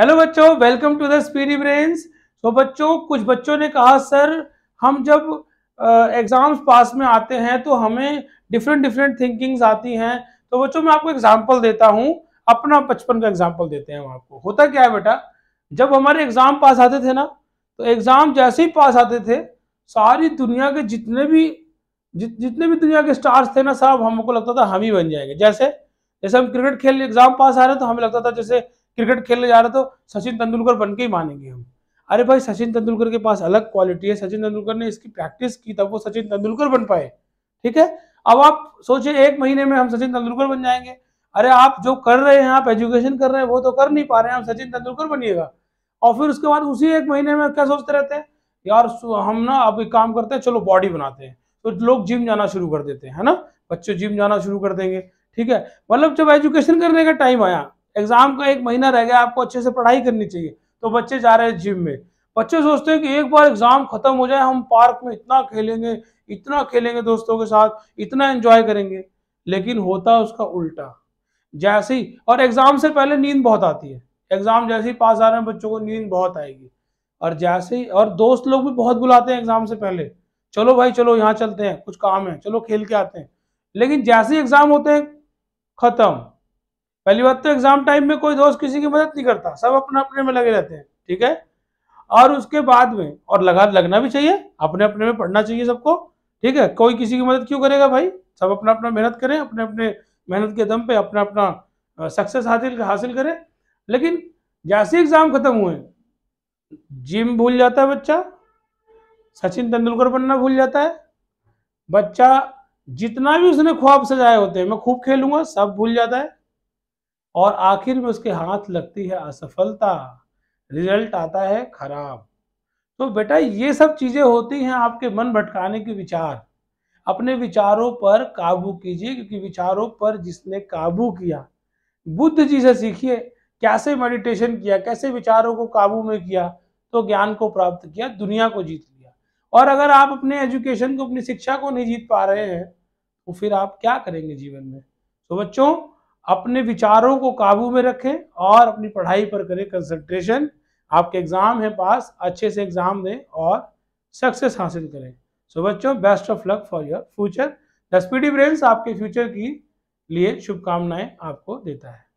hello बच्चों welcome to the speedy brains तो बच्चों कुछ बच्चों ने कहा सर हम जब एग्ज़ाम्स पास में आते हैं तो हमें डिफरेंट डिफरेंट थिंकिंग्स आती हैं तो बच्चों मैं आपको एग्जाम्पल देता हूं अपना बचपन का एग्जाम्पल देते हैं हम आपको होता क्या है बेटा जब हमारे एग्ज़ाम पास आते थे ना तो एग्ज़ाम जैसे ही पास आते थे सारी दुनिया के जितने भी जि, जितने भी दुनिया के स्टार्स थे ना सब हमको लगता था हम ही बन जाएंगे जैसे जैसे हम क्रिकेट खेल एग्ज़ाम पास आ रहे तो हमें लगता था जैसे क्रिकेट खेलने जा रहे तो सचिन तेंदुलकर बन के ही मानेंगे हम अरे भाई सचिन तेंदुलकर के पास अलग क्वालिटी है सचिन तेंदुलकर ने इसकी प्रैक्टिस की तब वो सचिन तेंदुलकर बन पाए ठीक है अब आप सोचिए एक महीने में हम सचिन तेंदुलकर बन जाएंगे अरे आप जो कर रहे हैं आप एजुकेशन कर रहे हैं वो तो कर नहीं पा रहे हैं आप सचिन तेंदुलकर बनिएगा और फिर उसके बाद उसी एक महीने में क्या सोचते रहते हैं यार हम ना अब एक काम करते हैं चलो बॉडी बनाते हैं तो लोग जिम जाना शुरू कर देते हैं है ना बच्चे जिम जाना शुरू कर देंगे ठीक है मतलब जब एजुकेशन करने का टाइम आया एग्जाम का एक महीना रह गया आपको अच्छे से पढ़ाई करनी चाहिए तो बच्चे जा रहे हैं जिम में बच्चे सोचते हैं कि एक बार एग्जाम खत्म हो जाए हम पार्क में इतना खेलेंगे इतना खेलेंगे दोस्तों के साथ इतना एंजॉय करेंगे लेकिन होता है उसका उल्टा जैसे ही और एग्जाम से पहले नींद बहुत आती है एग्जाम जैसे ही पास आ रहे हैं बच्चों को नींद बहुत आएगी और जैसे ही और दोस्त लोग भी बहुत बुलाते हैं एग्जाम से पहले चलो भाई चलो यहाँ चलते हैं कुछ काम है चलो खेल के आते हैं लेकिन जैसे ही एग्जाम होते हैं खत्म पहली बात तो एग्जाम टाइम में कोई दोस्त किसी की मदद नहीं करता सब अपने अपने में लगे रहते हैं ठीक है और उसके बाद में और लगा लगना भी चाहिए अपने अपने में पढ़ना चाहिए सबको ठीक है कोई किसी की मदद क्यों करेगा भाई सब अपना अपना मेहनत करें अपने अपने मेहनत के दम पे अपना अपना सक्सेस हासिल हासिल करें लेकिन जैसे एग्जाम खत्म हुए जिम भूल जाता है बच्चा सचिन तेंदुलकर बनना भूल जाता है बच्चा जितना भी उसने ख्वाब सजाए होते हैं मैं खूब खेलूंगा सब भूल जाता है और आखिर में उसके हाथ लगती है असफलता रिजल्ट आता है खराब तो बेटा ये सब चीजें होती हैं आपके मन भटकाने के विचार अपने विचारों पर काबू कीजिए क्योंकि विचारों पर जिसने काबू किया बुद्ध जी से सीखिए कैसे मेडिटेशन किया कैसे विचारों को काबू में किया तो ज्ञान को प्राप्त किया दुनिया को जीत लिया और अगर आप अपने एजुकेशन को अपनी शिक्षा को नहीं जीत पा रहे हैं तो फिर आप क्या करेंगे जीवन में तो बच्चों अपने विचारों को काबू में रखें और अपनी पढ़ाई पर करें कंसंट्रेशन आपके एग्ज़ाम है पास अच्छे से एग्ज़ाम दें और सक्सेस हासिल करें सो so, बच्चों best of luck for your future दस पी डी ब्रेन्स आपके फ्यूचर की लिए शुभकामनाएं आपको देता है